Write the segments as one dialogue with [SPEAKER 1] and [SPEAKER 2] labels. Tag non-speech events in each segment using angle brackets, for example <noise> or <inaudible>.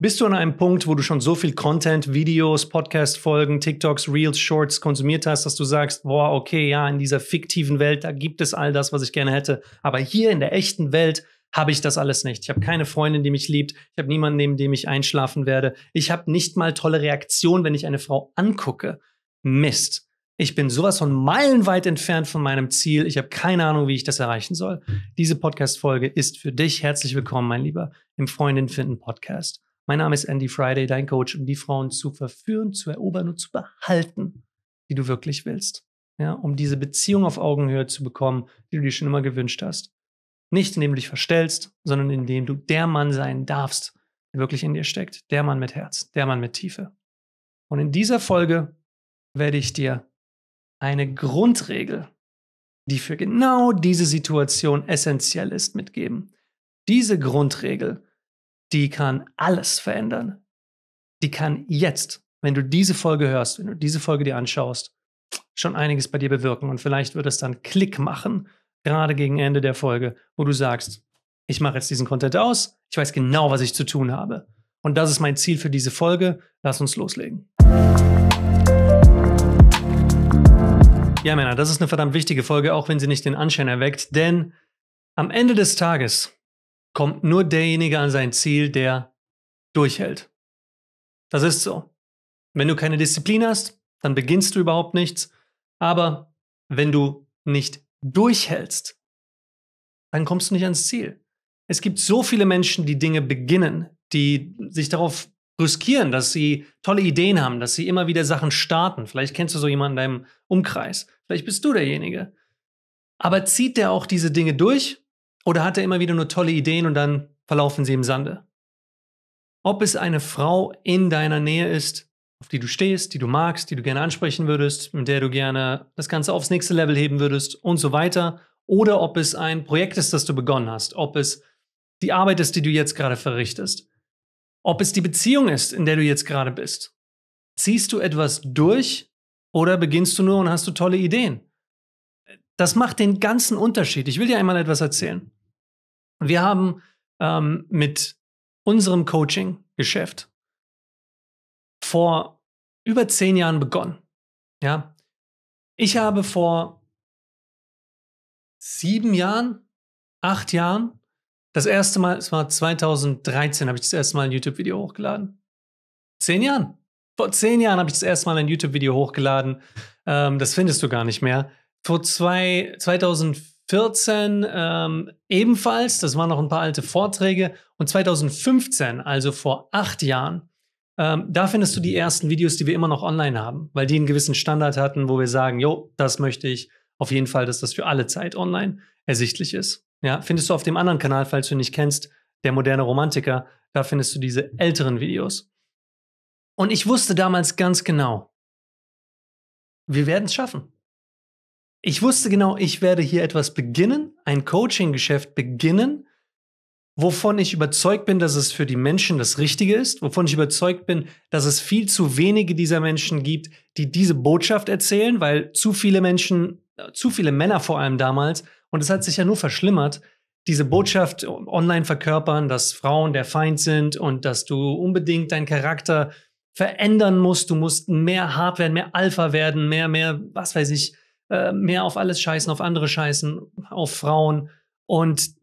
[SPEAKER 1] Bist du an einem Punkt, wo du schon so viel Content, Videos, Podcast-Folgen, TikToks, Reels, Shorts konsumiert hast, dass du sagst, boah, okay, ja, in dieser fiktiven Welt, da gibt es all das, was ich gerne hätte. Aber hier in der echten Welt habe ich das alles nicht. Ich habe keine Freundin, die mich liebt. Ich habe niemanden, neben dem ich einschlafen werde. Ich habe nicht mal tolle Reaktionen, wenn ich eine Frau angucke. Mist. Ich bin sowas von meilenweit entfernt von meinem Ziel. Ich habe keine Ahnung, wie ich das erreichen soll. Diese Podcast-Folge ist für dich. Herzlich willkommen, mein Lieber, im Freundin finden Podcast. Mein Name ist Andy Friday, dein Coach, um die Frauen zu verführen, zu erobern und zu behalten, die du wirklich willst. Ja, um diese Beziehung auf Augenhöhe zu bekommen, die du dir schon immer gewünscht hast. Nicht indem du dich verstellst, sondern indem du der Mann sein darfst, der wirklich in dir steckt. Der Mann mit Herz, der Mann mit Tiefe. Und in dieser Folge werde ich dir eine Grundregel, die für genau diese Situation essentiell ist, mitgeben. Diese Grundregel die kann alles verändern. Die kann jetzt, wenn du diese Folge hörst, wenn du diese Folge dir anschaust, schon einiges bei dir bewirken. Und vielleicht wird es dann Klick machen, gerade gegen Ende der Folge, wo du sagst, ich mache jetzt diesen Content aus, ich weiß genau, was ich zu tun habe. Und das ist mein Ziel für diese Folge. Lass uns loslegen. Ja, Männer, das ist eine verdammt wichtige Folge, auch wenn sie nicht den Anschein erweckt, denn am Ende des Tages kommt nur derjenige an sein Ziel, der durchhält. Das ist so. Wenn du keine Disziplin hast, dann beginnst du überhaupt nichts. Aber wenn du nicht durchhältst, dann kommst du nicht ans Ziel. Es gibt so viele Menschen, die Dinge beginnen, die sich darauf riskieren, dass sie tolle Ideen haben, dass sie immer wieder Sachen starten. Vielleicht kennst du so jemanden in deinem Umkreis. Vielleicht bist du derjenige. Aber zieht der auch diese Dinge durch? Oder hat er immer wieder nur tolle Ideen und dann verlaufen sie im Sande? Ob es eine Frau in deiner Nähe ist, auf die du stehst, die du magst, die du gerne ansprechen würdest, mit der du gerne das Ganze aufs nächste Level heben würdest und so weiter, oder ob es ein Projekt ist, das du begonnen hast, ob es die Arbeit ist, die du jetzt gerade verrichtest, ob es die Beziehung ist, in der du jetzt gerade bist. Ziehst du etwas durch oder beginnst du nur und hast du tolle Ideen? Das macht den ganzen Unterschied. Ich will dir einmal etwas
[SPEAKER 2] erzählen. Wir haben ähm, mit unserem Coaching-Geschäft vor über zehn Jahren begonnen. Ja, ich habe vor sieben Jahren,
[SPEAKER 1] acht Jahren, das erste Mal, es war 2013, habe ich das erste Mal ein YouTube-Video hochgeladen. Zehn Jahren. Vor zehn Jahren habe ich das erste Mal ein YouTube-Video hochgeladen. Ähm, das findest du gar nicht mehr. Vor zwei, 2004 2014 ähm, ebenfalls, das waren noch ein paar alte Vorträge. Und 2015, also vor acht Jahren, ähm, da findest du die ersten Videos, die wir immer noch online haben, weil die einen gewissen Standard hatten, wo wir sagen, jo, das möchte ich auf jeden Fall, dass das für alle Zeit online ersichtlich ist. Ja, findest du auf dem anderen Kanal, falls du ihn nicht kennst, der moderne Romantiker, da findest du diese älteren Videos. Und ich wusste damals ganz genau, wir werden es schaffen. Ich wusste genau, ich werde hier etwas beginnen, ein Coaching-Geschäft beginnen, wovon ich überzeugt bin, dass es für die Menschen das Richtige ist, wovon ich überzeugt bin, dass es viel zu wenige dieser Menschen gibt, die diese Botschaft erzählen, weil zu viele Menschen, äh, zu viele Männer vor allem damals, und es hat sich ja nur verschlimmert, diese Botschaft online verkörpern, dass Frauen der Feind sind und dass du unbedingt deinen Charakter verändern musst, du musst mehr hart werden, mehr Alpha werden, mehr, mehr, was weiß ich, äh, mehr auf alles scheißen, auf andere scheißen, auf Frauen. Und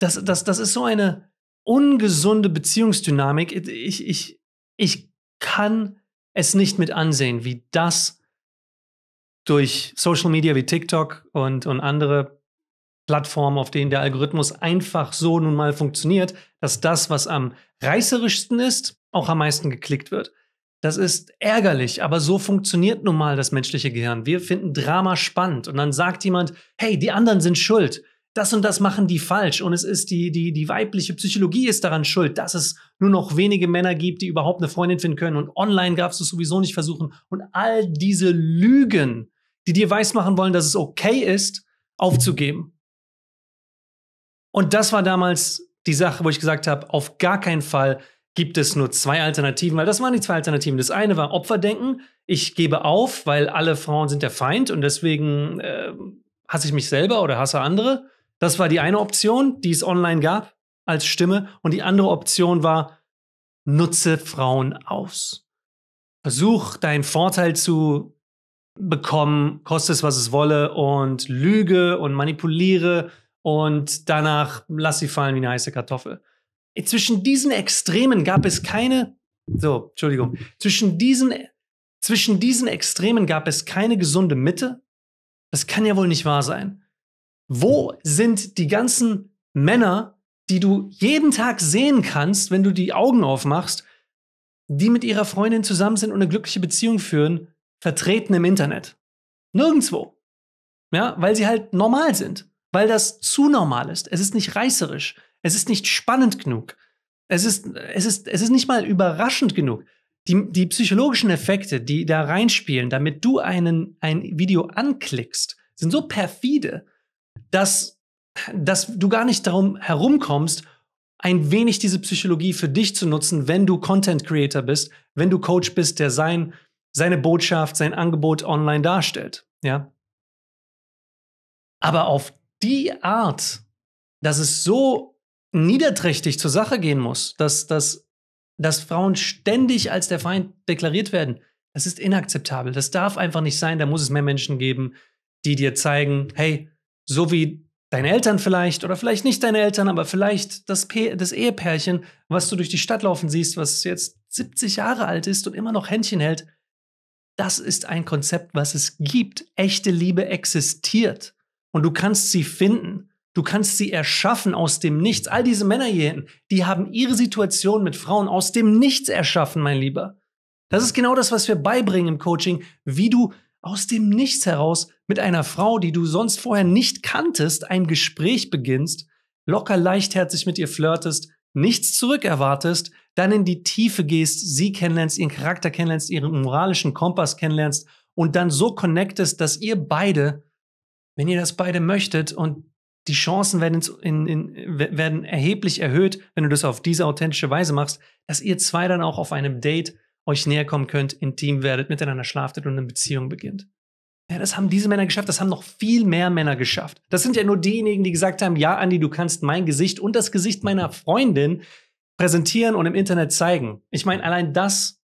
[SPEAKER 1] das, das, das ist so eine ungesunde Beziehungsdynamik. Ich, ich, ich kann es nicht mit ansehen, wie das durch Social Media wie TikTok und, und andere Plattformen, auf denen der Algorithmus einfach so nun mal funktioniert, dass das, was am reißerischsten ist, auch am meisten geklickt wird. Das ist ärgerlich, aber so funktioniert nun mal das menschliche Gehirn. Wir finden Drama spannend und dann sagt jemand, hey, die anderen sind schuld. Das und das machen die falsch und es ist die, die, die weibliche Psychologie ist daran schuld, dass es nur noch wenige Männer gibt, die überhaupt eine Freundin finden können und online darfst du es sowieso nicht versuchen. Und all diese Lügen, die dir weismachen wollen, dass es okay ist, aufzugeben. Und das war damals die Sache, wo ich gesagt habe, auf gar keinen Fall gibt es nur zwei Alternativen, weil das waren die zwei Alternativen. Das eine war Opferdenken, ich gebe auf, weil alle Frauen sind der Feind und deswegen äh, hasse ich mich selber oder hasse andere. Das war die eine Option, die es online gab als Stimme. Und die andere Option war, nutze Frauen aus. Versuch deinen Vorteil zu bekommen, koste es, was es wolle, und lüge und manipuliere und danach lass sie fallen wie eine heiße Kartoffel. Zwischen diesen Extremen gab es keine, so, Entschuldigung, zwischen diesen, zwischen diesen Extremen gab es keine gesunde Mitte? Das kann ja wohl nicht wahr sein. Wo sind die ganzen Männer, die du jeden Tag sehen kannst, wenn du die Augen aufmachst, die mit ihrer Freundin zusammen sind und eine glückliche Beziehung führen, vertreten im Internet? Nirgendwo. Ja, weil sie halt normal sind, weil das zu normal ist. Es ist nicht reißerisch. Es ist nicht spannend genug. Es ist, es ist, es ist nicht mal überraschend genug. Die, die psychologischen Effekte, die da reinspielen, damit du einen, ein Video anklickst, sind so perfide, dass, dass du gar nicht darum herumkommst, ein wenig diese Psychologie für dich zu nutzen, wenn du Content Creator bist, wenn du Coach bist, der sein, seine Botschaft, sein Angebot online darstellt. Ja? Aber auf die Art, dass es so niederträchtig zur Sache gehen muss, dass, dass, dass Frauen ständig als der Feind deklariert werden, das ist inakzeptabel. Das darf einfach nicht sein. Da muss es mehr Menschen geben, die dir zeigen, hey, so wie deine Eltern vielleicht oder vielleicht nicht deine Eltern, aber vielleicht das, das Ehepärchen, was du durch die Stadt laufen siehst, was jetzt 70 Jahre alt ist und immer noch Händchen hält. Das ist ein Konzept, was es gibt. Echte Liebe existiert und du kannst sie finden. Du kannst sie erschaffen aus dem Nichts. All diese Männer hier hinten, die haben ihre Situation mit Frauen aus dem Nichts erschaffen, mein Lieber. Das ist genau das, was wir beibringen im Coaching, wie du aus dem Nichts heraus mit einer Frau, die du sonst vorher nicht kanntest, ein Gespräch beginnst, locker leichtherzig mit ihr flirtest, nichts zurückerwartest, dann in die Tiefe gehst, sie kennenlernst, ihren Charakter kennenlernst, ihren moralischen Kompass kennenlernst und dann so connectest, dass ihr beide, wenn ihr das beide möchtet und die Chancen werden, in, in, werden, erheblich erhöht, wenn du das auf diese authentische Weise machst, dass ihr zwei dann auch auf einem Date euch näher kommen könnt, intim werdet, miteinander schlaftet und eine Beziehung beginnt. Ja, das haben diese Männer geschafft, das haben noch viel mehr Männer geschafft. Das sind ja nur diejenigen, die gesagt haben, ja, Andi, du kannst mein Gesicht und das Gesicht meiner Freundin präsentieren und im Internet zeigen. Ich meine, allein das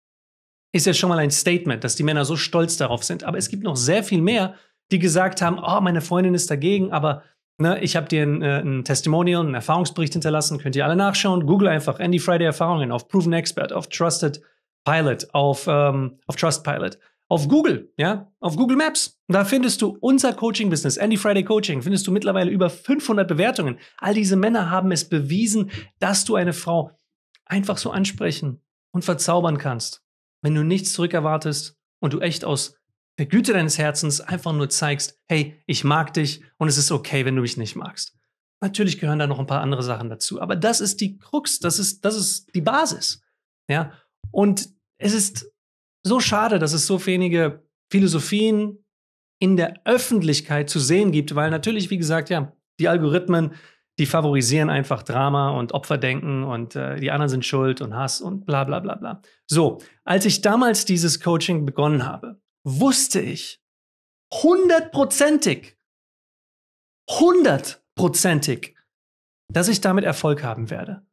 [SPEAKER 1] ist ja schon mal ein Statement, dass die Männer so stolz darauf sind. Aber es gibt noch sehr viel mehr, die gesagt haben, oh, meine Freundin ist dagegen, aber Ne, ich habe dir ein, äh, ein, Testimonial, einen Erfahrungsbericht hinterlassen, könnt ihr alle nachschauen. Google einfach Andy Friday Erfahrungen auf Proven Expert, auf Trusted Pilot, auf, ähm, auf Trustpilot, auf Google, ja, auf Google Maps. Da findest du unser Coaching-Business, Andy Friday Coaching, findest du mittlerweile über 500 Bewertungen. All diese Männer haben es bewiesen, dass du eine Frau einfach so ansprechen und verzaubern kannst, wenn du nichts zurückerwartest und du echt aus der Güte deines Herzens einfach nur zeigst, hey, ich mag dich und es ist okay, wenn du mich nicht magst. Natürlich gehören da noch ein paar andere Sachen dazu, aber das ist die Krux, das ist, das ist die Basis. Ja? Und es ist so schade, dass es so wenige Philosophien in der Öffentlichkeit zu sehen gibt, weil natürlich, wie gesagt, ja, die Algorithmen, die favorisieren einfach Drama und Opferdenken und äh, die anderen sind schuld und Hass und bla bla bla bla. So, als ich damals dieses Coaching begonnen habe, wusste ich hundertprozentig, hundertprozentig, dass ich damit Erfolg haben werde.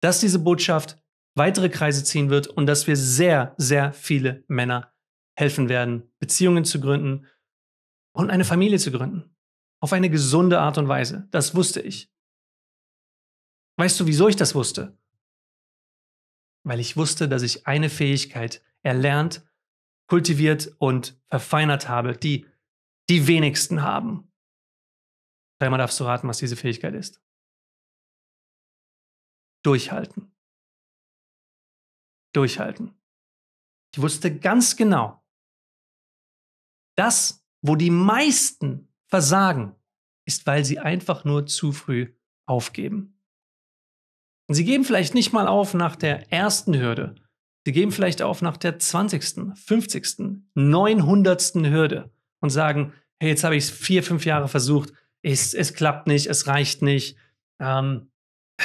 [SPEAKER 1] Dass diese Botschaft weitere Kreise ziehen wird und dass wir sehr, sehr viele Männer helfen werden, Beziehungen zu gründen
[SPEAKER 2] und eine Familie zu gründen. Auf eine gesunde Art und Weise. Das wusste ich. Weißt du, wieso ich das wusste? Weil ich wusste,
[SPEAKER 1] dass ich eine Fähigkeit erlernt kultiviert und verfeinert habe,
[SPEAKER 2] die die wenigsten haben. Dreimal darfst du raten, was diese Fähigkeit ist. Durchhalten. Durchhalten. Ich wusste ganz genau,
[SPEAKER 1] das, wo die meisten versagen, ist, weil sie einfach nur zu früh aufgeben. Und sie geben vielleicht nicht mal auf nach der ersten Hürde, Sie geben vielleicht auf nach der 20., 50., 900. Hürde und sagen, hey, jetzt habe ich es vier, fünf Jahre versucht, es, es klappt nicht, es reicht nicht, ähm,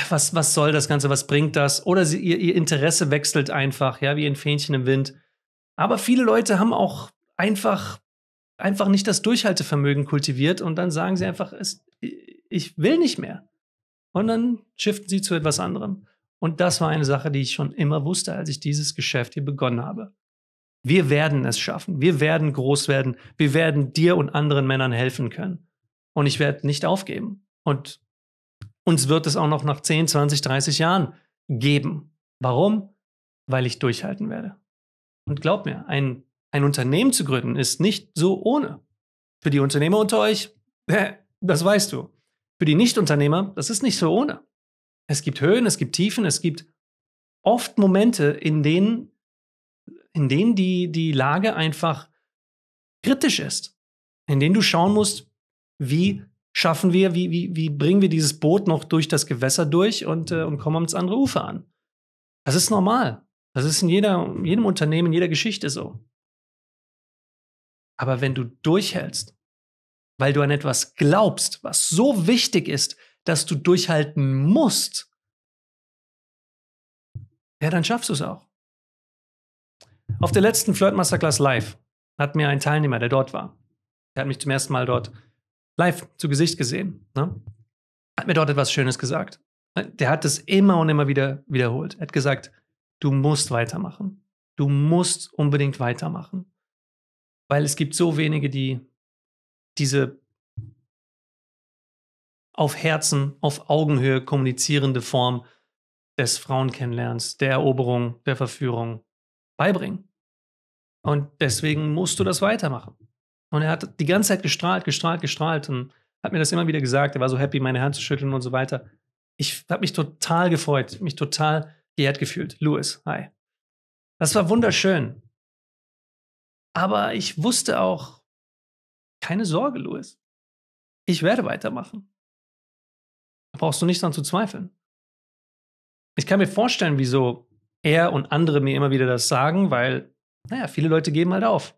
[SPEAKER 1] was, was soll das Ganze, was bringt das? Oder sie, ihr, ihr Interesse wechselt einfach, ja, wie ein Fähnchen im Wind. Aber viele Leute haben auch einfach, einfach nicht das Durchhaltevermögen kultiviert und dann sagen sie einfach, es, ich will nicht mehr. Und dann shiften sie zu etwas anderem. Und das war eine Sache, die ich schon immer wusste, als ich dieses Geschäft hier begonnen habe. Wir werden es schaffen. Wir werden groß werden. Wir werden dir und anderen Männern helfen können. Und ich werde nicht aufgeben. Und uns wird es auch noch nach 10, 20, 30 Jahren geben. Warum? Weil ich durchhalten werde. Und glaub mir, ein, ein Unternehmen zu gründen ist nicht so ohne. Für die Unternehmer unter euch, <laughs> das weißt du. Für die Nichtunternehmer, das ist nicht so ohne. Es gibt Höhen, es gibt Tiefen, es gibt oft Momente, in denen, in denen die, die Lage einfach kritisch ist, in denen du schauen mhm. musst, wie schaffen wir, wie, wie, wie bringen wir dieses Boot noch durch das Gewässer durch und, äh, mhm. und kommen ans andere Ufer an. Das ist normal. Das ist in, jeder, in jedem Unternehmen, in jeder Geschichte so. Aber wenn du durchhältst, weil du an etwas glaubst, was so wichtig ist, dass du durchhalten musst, ja, dann schaffst du es auch. Auf der letzten Flirt Masterclass Live hat mir ein Teilnehmer, der dort war, der hat mich zum ersten Mal dort live zu Gesicht gesehen, ne? hat mir dort etwas Schönes gesagt. Der hat es immer und immer wieder wiederholt. Er hat gesagt, du musst
[SPEAKER 2] weitermachen. Du musst unbedingt weitermachen. Weil es gibt so wenige, die diese auf Herzen,
[SPEAKER 1] auf Augenhöhe kommunizierende Form des Frauenkennenlernens, der Eroberung, der Verführung beibringen. Und deswegen musst du das weitermachen. Und er hat die ganze Zeit gestrahlt, gestrahlt, gestrahlt und hat mir das immer wieder gesagt. Er war so happy, meine Hand zu schütteln und so weiter. Ich habe mich total gefreut, mich total geehrt gefühlt. Louis, hi.
[SPEAKER 2] Das war wunderschön. Aber ich wusste auch, keine Sorge, Louis. Ich werde weitermachen brauchst du nicht daran zu zweifeln. Ich kann mir vorstellen, wieso er und andere
[SPEAKER 1] mir immer wieder das sagen, weil, naja, viele Leute geben halt auf.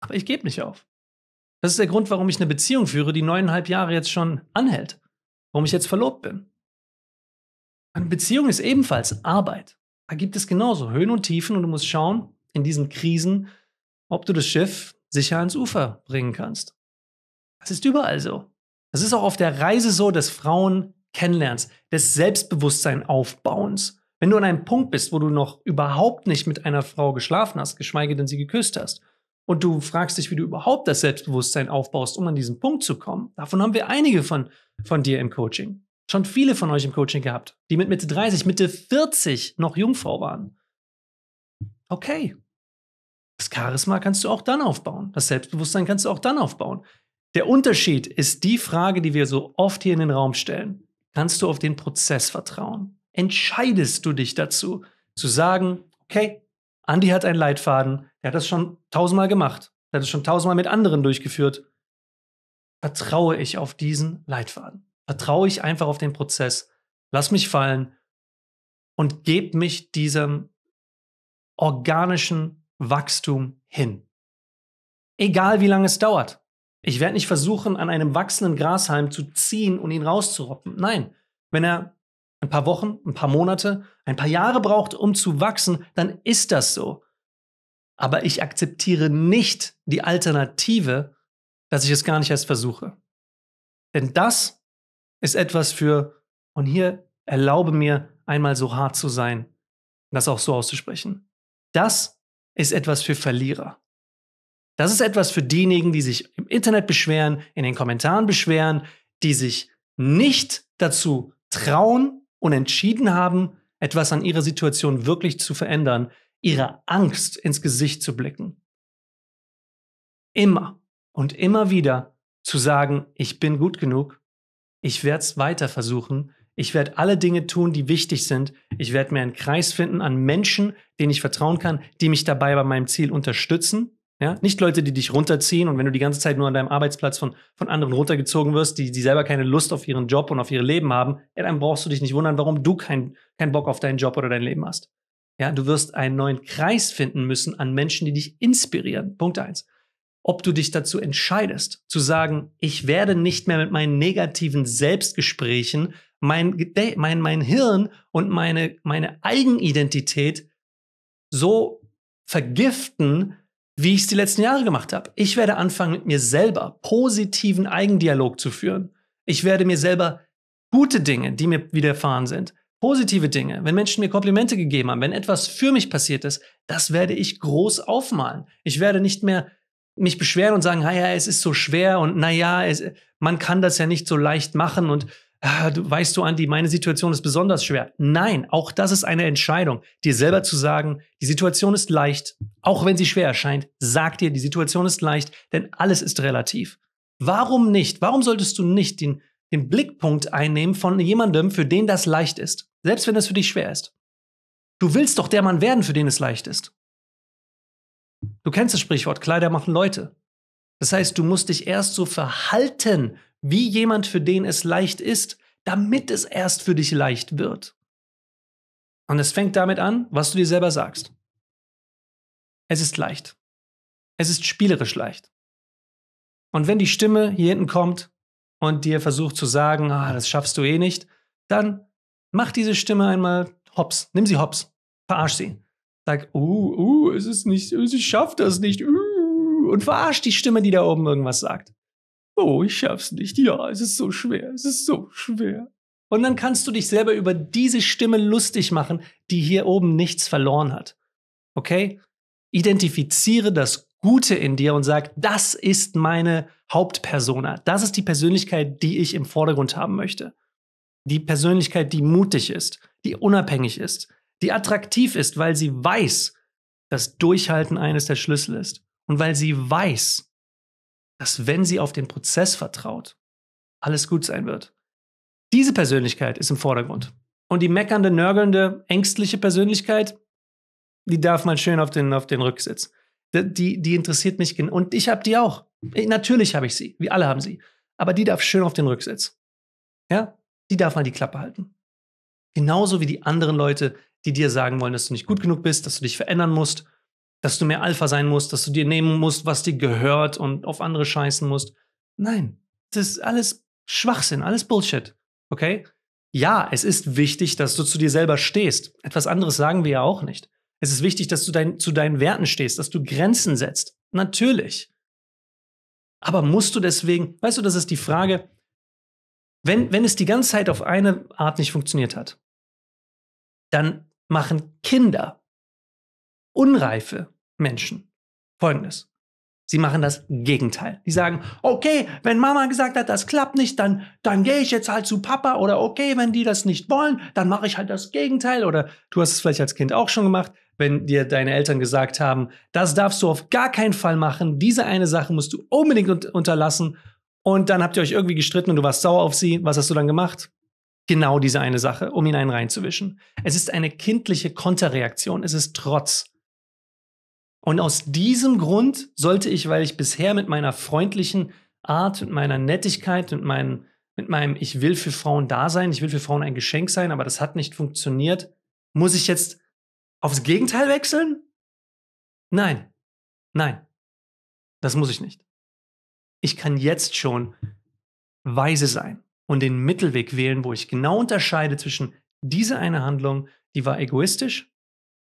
[SPEAKER 1] Aber ich gebe nicht auf. Das ist der Grund, warum ich eine Beziehung führe, die neuneinhalb Jahre jetzt schon anhält. Warum ich jetzt verlobt bin. Eine Beziehung ist ebenfalls Arbeit. Da gibt es genauso Höhen und Tiefen und du musst schauen, in diesen Krisen, ob du das Schiff sicher ans Ufer bringen kannst. Das ist überall so. Das ist auch auf der Reise so des Frauen kennenlernst, des Selbstbewusstseinaufbauens. Wenn du an einem Punkt bist, wo du noch überhaupt nicht mit einer Frau geschlafen hast, geschweige denn sie geküsst hast, und du fragst dich, wie du überhaupt das Selbstbewusstsein aufbaust, um an diesen Punkt zu kommen, davon haben wir einige von, von dir im Coaching. Schon viele von euch im Coaching gehabt, die mit Mitte 30, Mitte 40 noch Jungfrau waren. Okay. Das Charisma kannst du auch dann aufbauen. Das Selbstbewusstsein kannst du auch dann aufbauen, der Unterschied ist die Frage, die wir so oft hier in den Raum stellen. Kannst du auf den Prozess vertrauen? Entscheidest du dich dazu, zu sagen, okay, Andy hat einen Leitfaden, der hat das schon tausendmal gemacht, der hat es schon tausendmal mit anderen durchgeführt. Vertraue ich auf diesen Leitfaden? Vertraue ich einfach auf den Prozess? Lass mich fallen und gebe mich diesem organischen Wachstum hin. Egal wie lange es dauert. Ich werde nicht versuchen, an einem wachsenden Grashalm zu ziehen und ihn rauszuroppen. Nein, wenn er ein paar Wochen, ein paar Monate, ein paar Jahre braucht, um zu wachsen, dann ist das so. Aber ich akzeptiere nicht die Alternative, dass ich es gar nicht erst versuche. Denn das ist etwas für, und hier erlaube mir einmal so hart zu sein, das auch so auszusprechen. Das ist etwas für Verlierer. Das ist etwas für diejenigen, die sich im Internet beschweren, in den Kommentaren beschweren, die sich nicht dazu trauen und entschieden haben, etwas an ihrer Situation wirklich zu verändern, ihrer Angst ins Gesicht zu blicken. Immer und immer wieder zu sagen, ich bin gut genug, ich werde es weiter versuchen, ich werde alle Dinge tun, die wichtig sind, ich werde mir einen Kreis finden an Menschen, denen ich vertrauen kann, die mich dabei bei meinem Ziel unterstützen ja? Nicht Leute, die dich runterziehen und wenn du die ganze Zeit nur an deinem Arbeitsplatz von, von anderen runtergezogen wirst, die, die selber keine Lust auf ihren Job und auf ihr Leben haben, ja, dann brauchst du dich nicht wundern, warum du keinen kein Bock auf deinen Job oder dein Leben hast. Ja, du wirst einen neuen Kreis finden müssen an Menschen, die dich inspirieren. Punkt eins. Ob du dich dazu entscheidest, zu sagen, ich werde nicht mehr mit meinen negativen Selbstgesprächen mein, mein, mein Hirn und meine, meine Eigenidentität so vergiften, wie ich es die letzten Jahre gemacht habe. Ich werde anfangen, mit mir selber positiven Eigendialog zu führen. Ich werde mir selber gute Dinge, die mir widerfahren sind, positive Dinge, wenn Menschen mir Komplimente gegeben haben, wenn etwas für mich passiert ist, das werde ich groß aufmalen. Ich werde nicht mehr mich beschweren und sagen, naja, es ist so schwer und naja, es, man kann das ja nicht so leicht machen und ah, du weißt du, Andi, meine Situation ist besonders schwer. Nein, auch das ist eine Entscheidung, dir selber zu sagen, die Situation ist leicht, auch wenn sie schwer erscheint, sag dir, die Situation ist leicht, denn alles ist relativ. Warum nicht? Warum solltest du nicht den, den Blickpunkt einnehmen von jemandem, für den das leicht ist? Selbst wenn es für dich schwer ist. Du willst doch der Mann werden, für den es leicht ist. Du kennst das Sprichwort, Kleider machen Leute. Das heißt, du musst dich erst so verhalten, wie jemand, für den es leicht ist, damit es erst für dich leicht wird. Und es fängt damit an, was du dir selber sagst. Es ist leicht. Es ist spielerisch leicht. Und wenn die Stimme hier hinten kommt und dir versucht zu sagen, ah, das schaffst du eh nicht, dann mach diese Stimme einmal hops. Nimm sie hops. Verarsch sie. Sag, oh, uh, oh, uh, es ist nicht, ich schaff das nicht. Uh, und verarsch die Stimme, die da oben irgendwas sagt. Oh, ich schaff's nicht. Ja, es ist so schwer. Es ist so schwer. Und dann kannst du dich selber über diese Stimme lustig machen, die hier oben nichts verloren hat. Okay? identifiziere das Gute in dir und sag, das ist meine Hauptpersona. Das ist die Persönlichkeit, die ich im Vordergrund haben möchte. Die Persönlichkeit, die mutig ist, die unabhängig ist, die attraktiv ist, weil sie weiß, dass Durchhalten eines der Schlüssel ist. Und weil sie weiß, dass wenn sie auf den Prozess vertraut, alles gut sein wird. Diese Persönlichkeit ist im Vordergrund. Und die meckernde, nörgelnde, ängstliche Persönlichkeit, die darf man schön auf den, auf den Rücksitz. Die, die interessiert mich. Und ich habe die auch. Natürlich habe ich sie. Wie alle haben sie. Aber die darf schön auf den Rücksitz. Ja? Die darf mal die Klappe halten. Genauso wie die anderen Leute, die dir sagen wollen, dass du nicht gut genug bist, dass du dich verändern musst, dass du mehr Alpha sein musst, dass du dir nehmen musst, was dir gehört und auf andere scheißen musst. Nein, das ist alles Schwachsinn, alles Bullshit. Okay? Ja, es ist wichtig, dass du zu dir selber stehst. Etwas anderes sagen wir ja auch nicht. Es ist wichtig, dass du dein, zu deinen Werten stehst, dass du Grenzen setzt. Natürlich. Aber musst du deswegen, weißt du, das ist die Frage, wenn,
[SPEAKER 2] wenn es die ganze Zeit auf eine Art nicht funktioniert hat, dann machen Kinder, unreife Menschen, folgendes. Sie machen
[SPEAKER 1] das Gegenteil. Die sagen, okay, wenn Mama gesagt hat, das klappt nicht, dann, dann gehe ich jetzt halt zu Papa oder okay, wenn die das nicht wollen, dann mache ich halt das Gegenteil oder du hast es vielleicht als Kind auch schon gemacht wenn dir deine Eltern gesagt haben, das darfst du auf gar keinen Fall machen, diese eine Sache musst du unbedingt unterlassen und dann habt ihr euch irgendwie gestritten und du warst sauer auf sie, was hast du dann gemacht? Genau diese eine Sache, um ihn einen reinzuwischen. Es ist eine kindliche Konterreaktion, es ist Trotz. Und aus diesem Grund sollte ich, weil ich bisher mit meiner freundlichen Art und meiner Nettigkeit und meinen, mit meinem Ich will für Frauen da sein, ich will für Frauen ein Geschenk sein, aber das hat nicht funktioniert, muss ich jetzt
[SPEAKER 2] aufs Gegenteil wechseln? Nein, nein, das muss ich nicht. Ich kann jetzt schon weise sein und den
[SPEAKER 1] Mittelweg wählen, wo ich genau unterscheide zwischen dieser eine Handlung, die war egoistisch,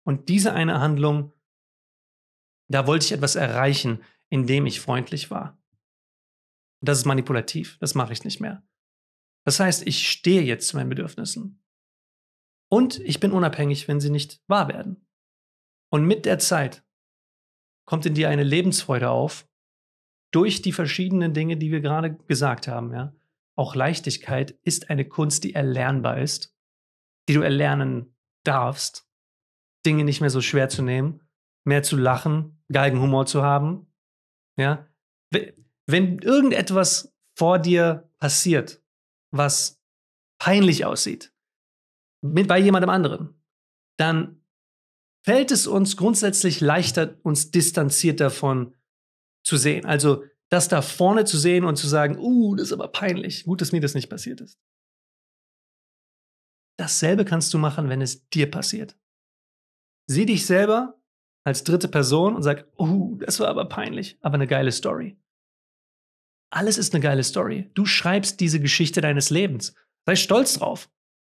[SPEAKER 1] und diese eine Handlung, da wollte ich etwas erreichen, indem ich freundlich war. Das ist manipulativ, das mache ich nicht mehr. Das heißt, ich stehe jetzt zu meinen Bedürfnissen. Und ich bin unabhängig, wenn sie nicht wahr werden. Und mit der Zeit kommt in dir eine Lebensfreude auf, durch die verschiedenen Dinge, die wir gerade gesagt haben. Ja? Auch Leichtigkeit ist eine Kunst, die erlernbar ist, die du erlernen darfst, Dinge nicht mehr so schwer zu nehmen, mehr zu lachen, Geigenhumor zu haben. Ja? Wenn irgendetwas vor dir passiert, was peinlich aussieht, mit, bei jemandem anderen, dann fällt es uns grundsätzlich leichter, uns distanziert davon zu sehen. Also das da vorne zu sehen und zu sagen, uh, das ist aber peinlich. Gut, dass mir das nicht passiert ist. Dasselbe kannst du machen, wenn es dir passiert. Sieh dich selber als dritte Person und sag, uh, das war aber peinlich, aber eine geile Story. Alles ist eine geile Story. Du schreibst diese Geschichte deines Lebens. Sei stolz drauf.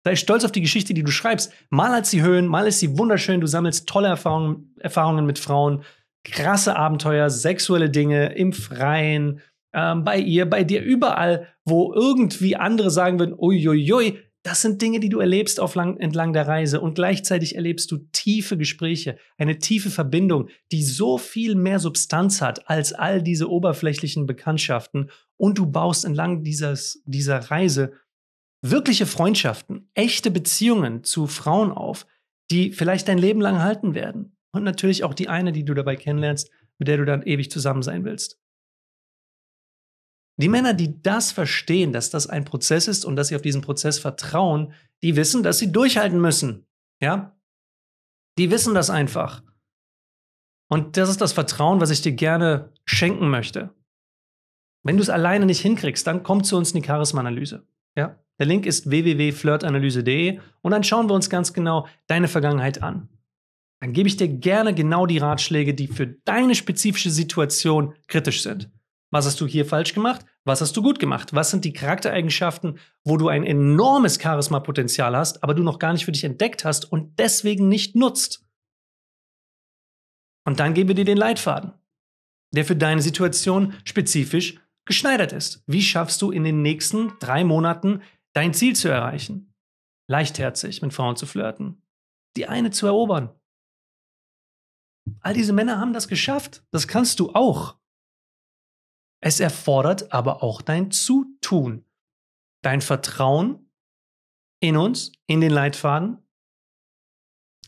[SPEAKER 1] Sei stolz auf die Geschichte, die du schreibst. Mal hat sie Höhen, mal ist sie wunderschön. Du sammelst tolle Erfahrungen, Erfahrungen mit Frauen, krasse Abenteuer, sexuelle Dinge im Freien, ähm, bei ihr, bei dir, überall, wo irgendwie andere sagen würden, uiuiui, das sind Dinge, die du erlebst auf lang, entlang der Reise und gleichzeitig erlebst du tiefe Gespräche, eine tiefe Verbindung, die so viel mehr Substanz hat als all diese oberflächlichen Bekanntschaften und du baust entlang dieses, dieser Reise wirkliche Freundschaften, echte Beziehungen zu Frauen auf, die vielleicht dein Leben lang halten werden. Und natürlich auch die eine, die du dabei kennenlernst, mit der du dann ewig zusammen sein willst. Die Männer, die das verstehen, dass das ein Prozess ist und dass sie auf diesen Prozess vertrauen, die wissen, dass sie durchhalten müssen. Ja? Die wissen das einfach. Und das ist das Vertrauen, was ich dir gerne schenken möchte. Wenn du es alleine nicht hinkriegst, dann komm zu uns in die Charisma-Analyse. Ja? Der Link ist www.flirtanalyse.de und dann schauen wir uns ganz genau deine Vergangenheit an. Dann gebe ich dir gerne genau die Ratschläge, die für deine spezifische Situation kritisch sind. Was hast du hier falsch gemacht? Was hast du gut gemacht? Was sind die Charaktereigenschaften, wo du ein enormes Charisma-Potenzial hast, aber du noch gar nicht für dich entdeckt hast und deswegen nicht nutzt? Und dann gebe dir den Leitfaden, der für deine Situation spezifisch geschneidert ist. Wie schaffst du in den nächsten drei Monaten dein Ziel zu erreichen, leichtherzig mit Frauen zu flirten, die eine zu erobern. All diese Männer haben das geschafft. Das kannst du auch. Es erfordert aber auch dein Zutun, dein Vertrauen in uns, in den Leitfaden,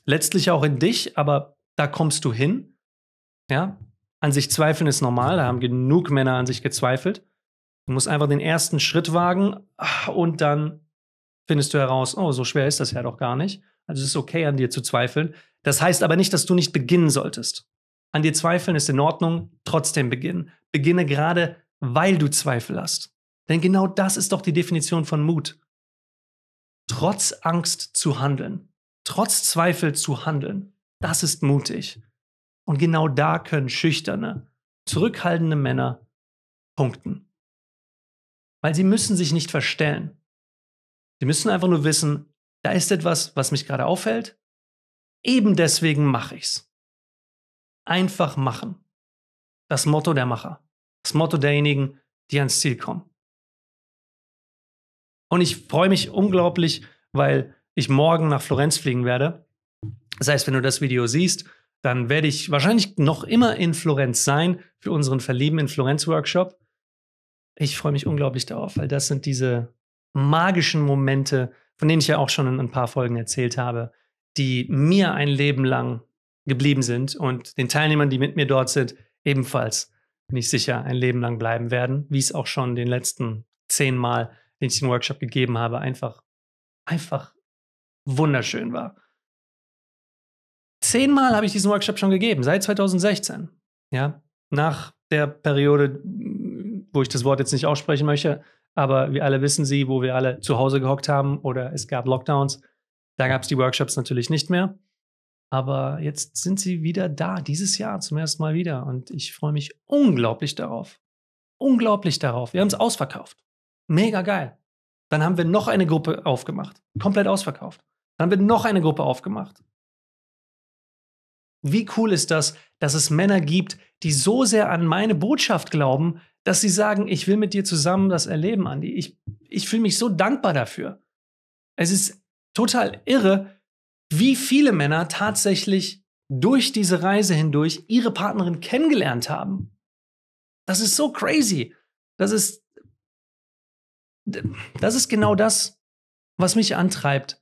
[SPEAKER 1] letztlich auch in dich, aber da kommst du hin. Ja, an sich zweifeln ist normal, da haben genug Männer an sich gezweifelt. Du musst einfach den ersten Schritt wagen und dann findest du heraus, oh, so schwer ist das ja doch gar nicht. Also es ist okay, an dir zu zweifeln. Das heißt aber nicht, dass du nicht beginnen solltest. An dir zweifeln ist in Ordnung, trotzdem beginnen. Beginne gerade, weil du Zweifel hast. Denn genau das ist doch die Definition von Mut. Trotz Angst zu handeln, trotz Zweifel zu handeln, das ist mutig. Und genau da können schüchterne, zurückhaltende
[SPEAKER 2] Männer punkten. Weil sie müssen sich nicht verstellen. Sie müssen einfach nur wissen, da ist etwas, was mich gerade auffällt. Eben deswegen mache ich's. Einfach machen. Das Motto der Macher. Das Motto derjenigen, die ans Ziel kommen. Und ich
[SPEAKER 1] freue mich unglaublich, weil ich morgen nach Florenz fliegen werde. Das heißt, wenn du das Video siehst, dann werde ich wahrscheinlich noch immer in Florenz sein für unseren Verlieben in Florenz Workshop. Ich freue mich unglaublich darauf, weil das sind diese magischen Momente, von denen ich ja auch schon in ein paar Folgen erzählt habe, die mir ein Leben lang geblieben sind und den Teilnehmern, die mit mir dort sind, ebenfalls, bin ich sicher, ein Leben lang bleiben werden, wie es auch schon den letzten zehn Mal, den ich den Workshop gegeben habe, einfach, einfach wunderschön war. Zehnmal habe ich diesen Workshop schon gegeben, seit 2016. Ja, nach der Periode, wo ich das Wort jetzt nicht aussprechen möchte, aber wir alle wissen sie, wo wir alle zu Hause gehockt haben oder es gab Lockdowns. Da gab es die Workshops natürlich nicht mehr. Aber jetzt sind sie wieder da, dieses Jahr zum ersten Mal wieder. Und ich freue mich unglaublich darauf. Unglaublich darauf. Wir haben es ausverkauft. Mega geil. Dann haben wir noch eine Gruppe aufgemacht. Komplett ausverkauft. Dann wird noch eine Gruppe aufgemacht. Wie cool ist das, dass es Männer gibt, die so sehr an meine Botschaft glauben, dass sie sagen, ich will mit dir zusammen das erleben, Andi. Ich, ich fühle mich so dankbar dafür. Es ist total irre, wie viele Männer tatsächlich durch diese Reise hindurch ihre Partnerin kennengelernt haben. Das ist so crazy. Das ist, das ist genau das, was mich antreibt,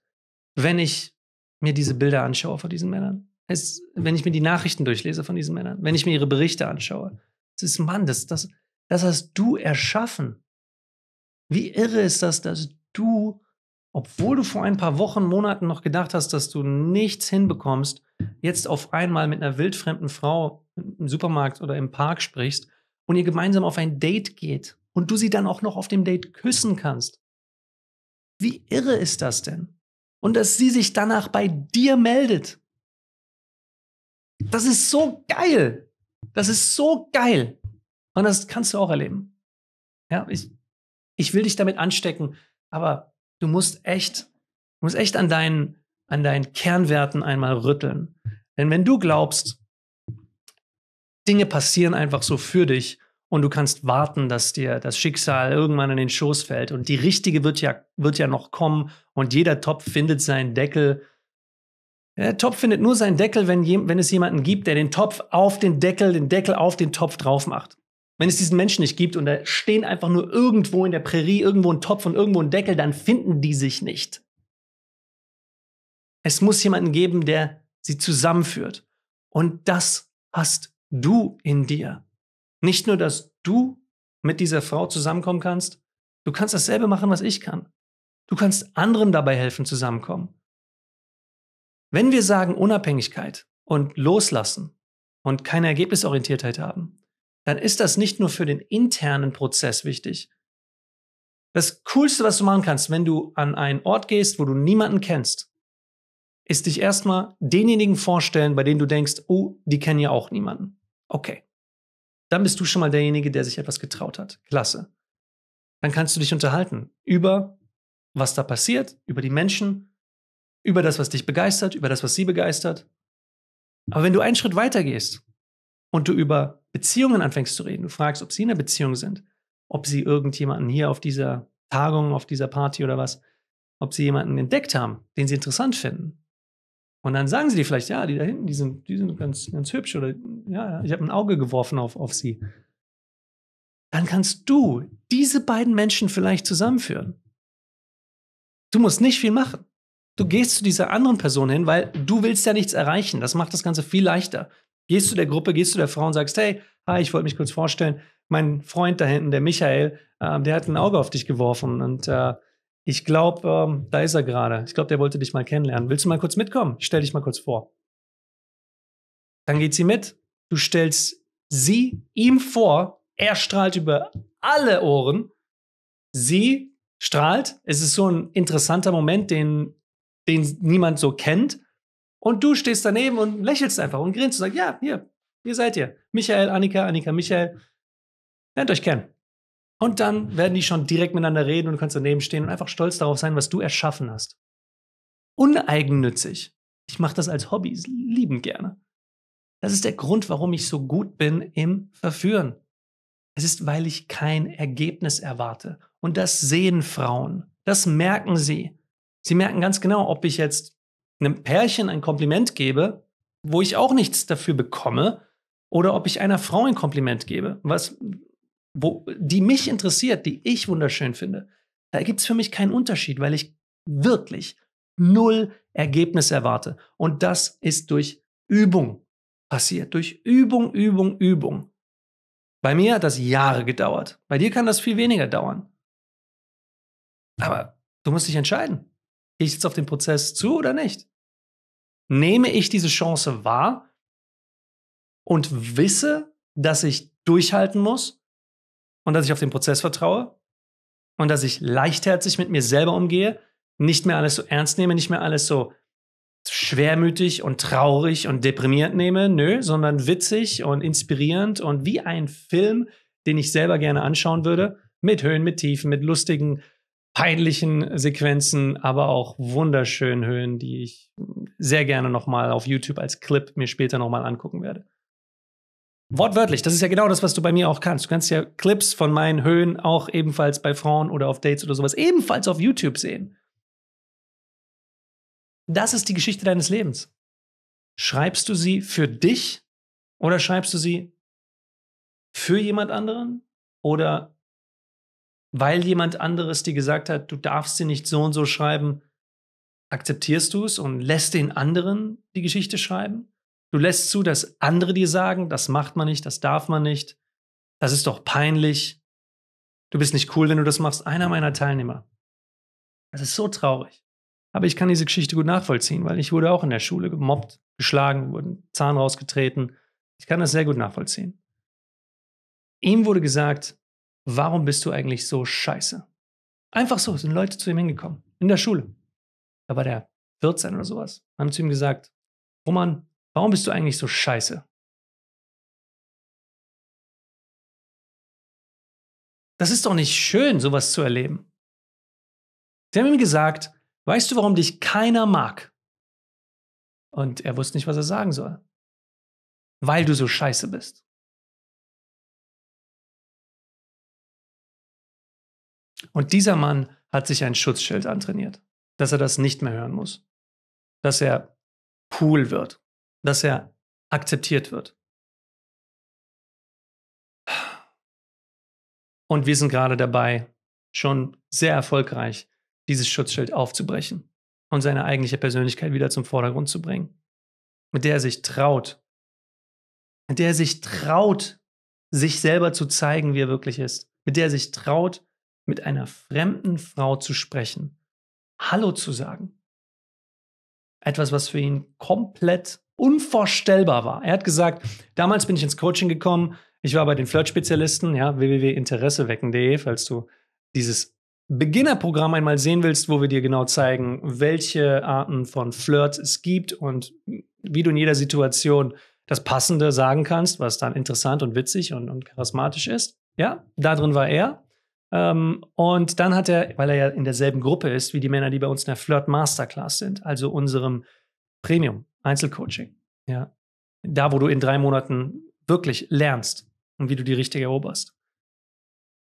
[SPEAKER 1] wenn ich mir diese Bilder anschaue von diesen Männern. Es, wenn ich mir die Nachrichten durchlese von diesen Männern, wenn ich mir ihre Berichte anschaue. Das ist, Mann, das, das, das hast du erschaffen. Wie irre ist das, dass du, obwohl du vor ein paar Wochen, Monaten noch gedacht hast, dass du nichts hinbekommst, jetzt auf einmal mit einer wildfremden Frau im Supermarkt oder im Park sprichst und ihr gemeinsam auf ein Date geht und du sie dann auch noch auf dem Date küssen kannst. Wie irre ist das denn? Und dass sie sich danach bei dir meldet. Das ist so geil. Das ist so geil. Und das kannst du auch erleben. Ja, ich, ich will dich damit anstecken, aber du musst echt, du musst echt an deinen, an deinen Kernwerten einmal rütteln. Denn wenn du glaubst, Dinge passieren einfach so für dich und du kannst warten, dass dir das Schicksal irgendwann in den Schoß fällt und die richtige wird ja, wird ja noch kommen und jeder Topf findet seinen Deckel. Der Topf findet nur seinen Deckel, wenn, je, wenn es jemanden gibt, der den Topf auf den Deckel, den Deckel auf den Topf drauf macht. Wenn es diesen Menschen nicht gibt und da stehen einfach nur irgendwo in der Prärie irgendwo ein Topf und irgendwo ein Deckel, dann finden die sich nicht. Es muss jemanden geben, der sie zusammenführt. Und das hast du in dir. Nicht nur, dass du mit dieser Frau zusammenkommen kannst, du kannst dasselbe machen, was ich kann. Du kannst anderen dabei helfen, zusammenkommen. Wenn wir sagen Unabhängigkeit und Loslassen und keine Ergebnisorientiertheit haben, dann ist das nicht nur für den internen Prozess wichtig. Das Coolste, was du machen kannst, wenn du an einen Ort gehst, wo du niemanden kennst, ist dich erstmal denjenigen vorstellen, bei denen du denkst, oh, die kennen ja auch niemanden. Okay. Dann bist du schon mal derjenige, der sich etwas getraut hat. Klasse. Dann kannst du dich unterhalten über was da passiert, über die Menschen, über das, was dich begeistert, über das, was sie begeistert. Aber wenn du einen Schritt weiter gehst und du über Beziehungen anfängst zu reden. Du fragst, ob sie in einer Beziehung sind, ob sie irgendjemanden hier auf dieser Tagung, auf dieser Party oder was, ob sie jemanden entdeckt haben, den sie interessant finden. Und dann sagen sie dir vielleicht, ja, die da hinten, die sind, die sind ganz, ganz hübsch oder ja, ich habe ein Auge geworfen auf, auf sie. Dann kannst du diese beiden Menschen vielleicht zusammenführen. Du musst nicht viel machen. Du gehst zu dieser anderen Person hin, weil du willst ja nichts erreichen. Das macht das Ganze viel leichter. Gehst du der Gruppe, gehst du der Frau und sagst, hey, hi, ich wollte mich kurz vorstellen, mein Freund da hinten, der Michael, äh, der hat ein Auge auf dich geworfen und äh, ich glaube, ähm, da ist er gerade. Ich glaube, der wollte dich mal kennenlernen. Willst du mal kurz mitkommen? Ich stell dich mal kurz vor. Dann geht sie mit. Du stellst sie ihm vor. Er strahlt über alle Ohren. Sie strahlt. Es ist so ein interessanter Moment, den, den niemand so kennt. Und du stehst daneben und lächelst einfach und grinst und sagst, ja, hier, hier seid ihr. Michael, Annika, Annika, Michael. Lernt euch kennen. Und dann werden die schon direkt miteinander reden und du kannst daneben stehen und einfach stolz darauf sein, was du erschaffen hast. Uneigennützig. Ich mache das als Hobby lieben gerne. Das ist der Grund, warum ich so gut bin im Verführen. Es ist, weil ich kein Ergebnis erwarte. Und das sehen Frauen. Das merken sie. Sie merken ganz genau, ob ich jetzt einem Pärchen ein Kompliment gebe, wo ich auch nichts dafür bekomme, oder ob ich einer Frau ein Kompliment gebe, was, wo, die mich interessiert, die ich wunderschön finde. Da gibt es für mich keinen Unterschied, weil ich wirklich null Ergebnis erwarte. Und das ist durch Übung passiert. Durch Übung, Übung, Übung. Bei mir hat das Jahre gedauert. Bei dir kann das viel weniger dauern. Aber du musst dich entscheiden. Gehe ich jetzt auf den Prozess zu oder nicht? nehme ich diese Chance wahr und wisse, dass ich durchhalten muss und dass ich auf den Prozess vertraue und dass ich leichtherzig mit mir selber umgehe, nicht mehr alles so ernst nehme, nicht mehr alles so schwermütig und traurig und deprimiert nehme, nö, sondern witzig und inspirierend und wie ein Film, den ich selber gerne anschauen würde, mit Höhen, mit Tiefen, mit lustigen peinlichen Sequenzen, aber auch wunderschönen Höhen, die ich sehr gerne nochmal auf YouTube als Clip mir später nochmal angucken werde. Wortwörtlich, das ist ja genau das, was du bei mir auch kannst. Du kannst ja Clips von meinen Höhen auch ebenfalls bei Frauen oder auf Dates oder sowas ebenfalls auf YouTube sehen.
[SPEAKER 2] Das ist die Geschichte deines Lebens. Schreibst du sie für dich oder schreibst du sie für jemand anderen
[SPEAKER 1] oder weil jemand anderes dir gesagt hat, du darfst sie nicht so und so schreiben, akzeptierst du es und lässt den anderen die Geschichte schreiben? Du lässt zu, dass andere dir sagen, das macht man nicht, das darf man nicht, das ist doch peinlich, du bist nicht cool, wenn du das machst. Einer meiner Teilnehmer. Das ist so traurig. Aber ich kann diese Geschichte gut nachvollziehen, weil ich wurde auch in der Schule gemobbt, geschlagen, wurden Zahn rausgetreten. Ich kann das sehr gut nachvollziehen. Ihm wurde gesagt, warum bist du eigentlich so scheiße? Einfach so sind Leute zu ihm hingekommen,
[SPEAKER 2] in der Schule. Da war der 14 oder sowas. Haben zu ihm gesagt, Roman, oh warum bist du eigentlich so scheiße? Das ist doch nicht schön, sowas zu erleben. Sie haben ihm gesagt, weißt du, warum dich keiner mag? Und er wusste nicht, was er sagen soll. Weil du so scheiße bist. Und dieser Mann hat sich ein Schutzschild antrainiert, dass er das nicht mehr hören muss, dass er cool wird, dass er akzeptiert wird. Und wir sind gerade dabei, schon sehr erfolgreich dieses
[SPEAKER 1] Schutzschild aufzubrechen und seine eigentliche Persönlichkeit wieder zum Vordergrund zu bringen, mit der er sich traut, mit der er sich traut, sich selber zu zeigen, wie er wirklich ist, mit der er sich traut, mit einer fremden Frau zu sprechen, Hallo zu sagen. Etwas, was für ihn komplett unvorstellbar war. Er hat gesagt, damals bin ich ins Coaching gekommen, ich war bei den Flirt-Spezialisten, ja, www.interessewecken.de, falls du dieses Beginnerprogramm einmal sehen willst, wo wir dir genau zeigen, welche Arten von Flirt es gibt und wie du in jeder Situation das Passende sagen kannst, was dann interessant und witzig und, und charismatisch ist. Ja, da drin war er. Ähm, und dann hat er, weil er ja in derselben Gruppe ist wie die Männer, die bei uns in der Flirt Masterclass sind, also unserem Premium Einzelcoaching, ja, da wo du in drei Monaten wirklich lernst und wie du die richtige eroberst.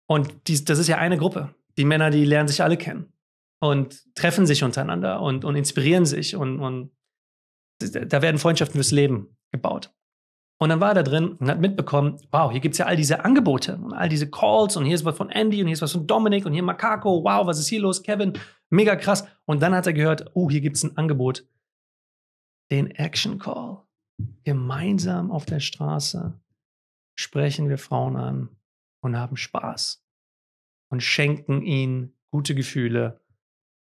[SPEAKER 1] Und dies, das ist ja eine Gruppe. Die Männer, die lernen sich alle kennen und treffen sich untereinander und, und inspirieren sich und, und da werden Freundschaften fürs Leben gebaut. Und dann war er da drin und hat mitbekommen, wow, hier gibt's ja all diese Angebote und all diese Calls und hier ist was von Andy und hier ist was von Dominik und hier Makako, wow, was ist hier los, Kevin, mega krass. Und dann hat er gehört, oh, hier gibt's ein Angebot, den Action Call. Gemeinsam auf der Straße sprechen wir Frauen an
[SPEAKER 2] und haben Spaß und schenken ihnen gute Gefühle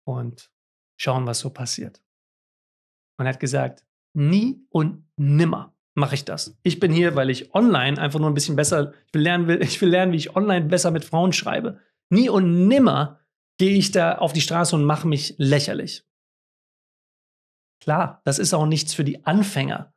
[SPEAKER 2] und schauen, was so passiert. Und er hat gesagt, nie und
[SPEAKER 1] nimmer mache ich das. Ich bin hier, weil ich online einfach nur ein bisschen besser, ich will lernen, will, <laughs> ich will lernen, wie ich online besser mit Frauen schreibe. Nie und nimmer gehe ich da auf die Straße und mache mich lächerlich. Klar, das ist auch nichts für die Anfänger.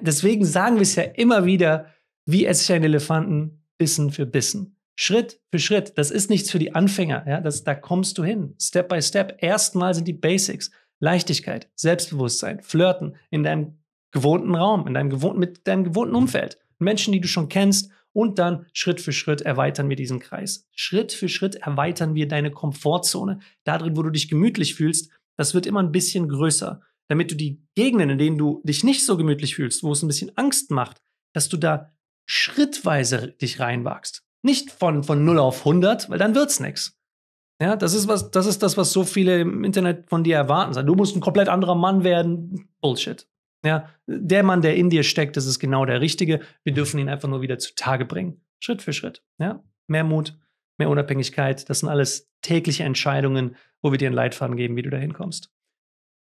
[SPEAKER 1] Deswegen sagen wir es ja immer wieder, wie esse ich einen Elefanten, Bissen für Bissen. Schritt für Schritt. Das ist nichts für die Anfänger. Ja? Das, da kommst du hin. Step by Step. Erstmal sind die Basics. Leichtigkeit, Selbstbewusstsein, Flirten, in deinem gewohnten Raum, in deinem gewohnten, mit deinem gewohnten mhm. Umfeld, Menschen, die du schon kennst. Und dann Schritt für Schritt erweitern wir diesen Kreis. Schritt für Schritt erweitern wir deine Komfortzone. Darin, wo du dich gemütlich fühlst, das wird immer ein bisschen größer, damit du die Gegenden, in denen du dich nicht so gemütlich fühlst, wo es ein bisschen Angst macht, dass du da schrittweise dich reinwagst. Nicht von, von 0 auf 100, weil dann wird's nix. Ja, das ist was, das ist das, was so viele im Internet von dir erwarten. Du musst ein komplett anderer Mann werden. Bullshit. Ja, der Mann, der in dir steckt, das ist genau der Richtige. Wir dürfen ihn einfach nur wieder zutage bringen. Schritt für Schritt. Ja, mehr Mut, mehr Unabhängigkeit. Das sind alles tägliche Entscheidungen, wo wir dir einen Leitfaden geben, wie du da hinkommst.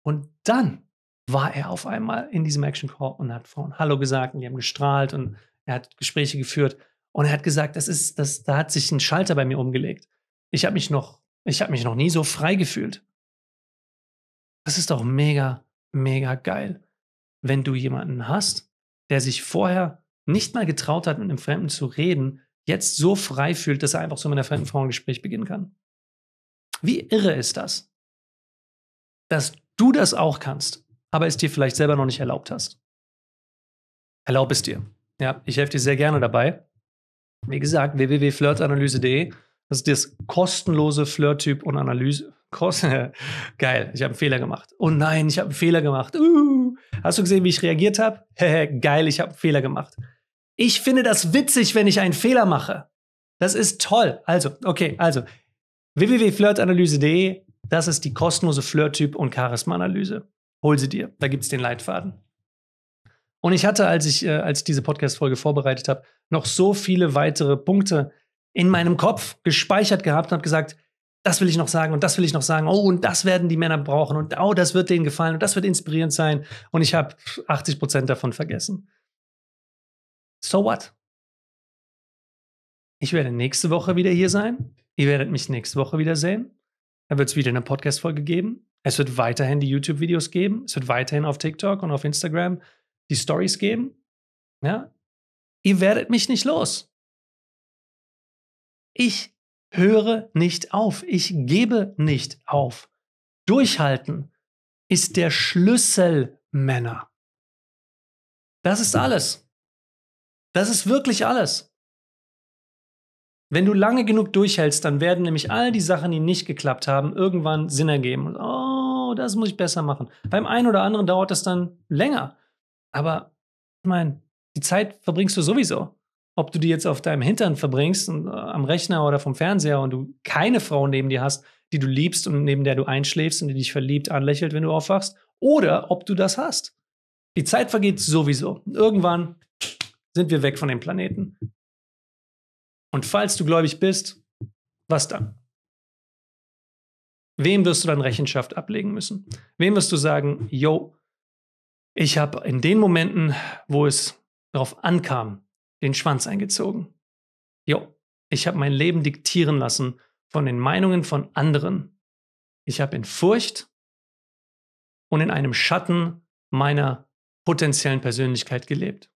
[SPEAKER 1] Und dann war er auf einmal in diesem Action Call und hat Frauen Hallo gesagt und die haben gestrahlt und er hat Gespräche geführt und er hat gesagt, das ist, das, da hat sich ein Schalter bei mir umgelegt. Ich habe mich noch, ich habe mich noch nie so frei gefühlt. Das ist doch mega, mega geil wenn du jemanden hast, der sich vorher nicht mal getraut hat, mit einem Fremden zu reden, jetzt so frei fühlt, dass er einfach so mit einer fremden mhm. Frau ein Gespräch beginnen kann. Wie irre ist das? Dass du das auch kannst, aber es dir vielleicht selber noch nicht erlaubt hast. Erlaub es dir. Ja, ich helfe dir sehr gerne dabei. Wie gesagt, www.flirtanalyse.de. Das ist das kostenlose Flirt-Typ und Analyse. <laughs> Geil, ich habe einen Fehler gemacht. Oh nein, ich habe einen Fehler gemacht. Uh. Hast du gesehen, wie ich reagiert habe? <laughs> Geil, ich habe Fehler gemacht. Ich finde das witzig, wenn ich einen Fehler mache. Das ist toll. Also, okay, also www.flirtanalyse.de, das ist die kostenlose Flirttyp- und Charisma-Analyse. Hol sie dir, da gibt es den Leitfaden. Und ich hatte, als ich äh, als diese Podcast-Folge vorbereitet habe, noch so viele weitere Punkte in meinem Kopf gespeichert gehabt und habe gesagt, das will ich noch sagen und das will ich noch sagen. Oh, und das werden die Männer brauchen und oh, das wird denen gefallen und das wird inspirierend sein. Und ich habe 80 Prozent davon vergessen. So what? Ich werde nächste Woche wieder hier sein. Ihr werdet mich nächste Woche wieder sehen. Da wird es wieder eine Podcast-Folge geben. Es wird weiterhin die YouTube-Videos geben. Es wird weiterhin auf TikTok und auf Instagram
[SPEAKER 2] die Stories geben. Ja? Ihr werdet mich nicht los. Ich höre nicht auf, ich gebe nicht auf. Durchhalten ist der Schlüssel, Männer. Das ist alles. Das ist wirklich alles.
[SPEAKER 1] Wenn du lange genug durchhältst, dann werden nämlich all die Sachen, die nicht geklappt haben, irgendwann Sinn ergeben. Und, oh, das muss ich besser machen. Beim einen oder anderen dauert das dann länger. Aber ich meine, die Zeit verbringst du sowieso ob du die jetzt auf deinem Hintern verbringst äh, am Rechner oder vom Fernseher und du keine Frau neben dir hast, die du liebst und neben der du einschläfst und die dich verliebt anlächelt, wenn du aufwachst, oder ob du das hast. Die Zeit vergeht sowieso. Irgendwann sind wir weg von dem Planeten. Und falls du gläubig bist, was dann? Wem wirst du dann Rechenschaft ablegen müssen? Wem wirst du sagen, yo, ich habe in den Momenten, wo es darauf ankam, den Schwanz eingezogen. Jo, ich habe mein Leben diktieren lassen von den Meinungen von anderen. Ich habe in Furcht und in einem Schatten meiner potenziellen
[SPEAKER 2] Persönlichkeit gelebt.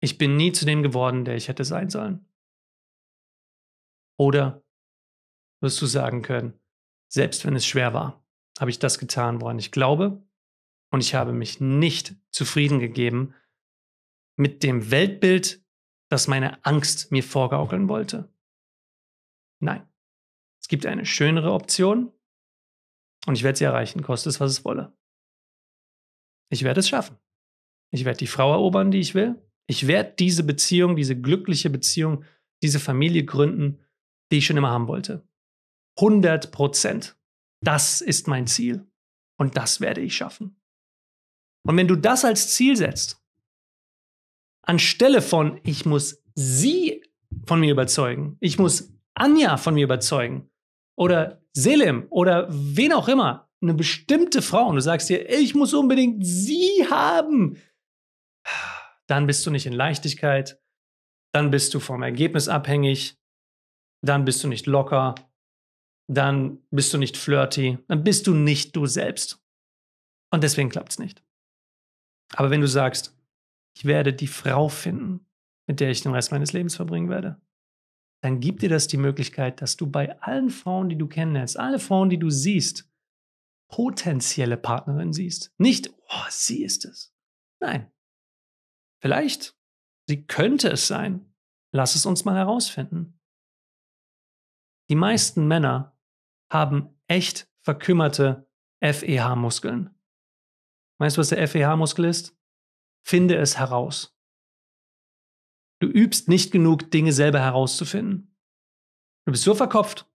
[SPEAKER 2] Ich bin nie zu dem geworden, der ich hätte sein sollen. Oder wirst du sagen können, selbst wenn es schwer
[SPEAKER 1] war, habe ich das getan, woran ich glaube, und ich habe mich nicht zufrieden
[SPEAKER 2] gegeben mit dem Weltbild, das meine Angst mir vorgaukeln wollte. Nein. Es gibt eine schönere Option und ich werde sie erreichen, koste es, was es wolle. Ich werde es schaffen.
[SPEAKER 1] Ich werde die Frau erobern, die ich will. Ich werde diese Beziehung, diese glückliche Beziehung, diese Familie gründen, die ich schon immer haben wollte. 100 Prozent. Das ist mein Ziel und das werde ich schaffen. Und wenn du das als Ziel setzt, anstelle von, ich muss sie von mir überzeugen, ich muss Anja von mir überzeugen oder Selim oder wen auch immer, eine bestimmte Frau und du sagst dir, ich muss unbedingt sie haben, dann bist du nicht in Leichtigkeit, dann bist du vom Ergebnis abhängig, dann bist du nicht locker, dann bist du nicht flirty, dann bist du nicht du selbst. Und deswegen klappt es nicht. Aber wenn du sagst, ich werde die Frau finden, mit der ich den Rest meines Lebens verbringen werde, dann gibt dir das die Möglichkeit, dass du bei allen Frauen, die du kennenlernst, alle Frauen, die du siehst, potenzielle Partnerin siehst. Nicht, oh, sie ist es. Nein.
[SPEAKER 2] Vielleicht, sie könnte es sein. Lass es uns mal herausfinden. Die meisten Männer haben echt verkümmerte FEH-Muskeln. Meinst du, was der FEH-Muskel ist?
[SPEAKER 1] Finde es heraus. Du übst nicht genug, Dinge selber herauszufinden. Du bist so verkopft,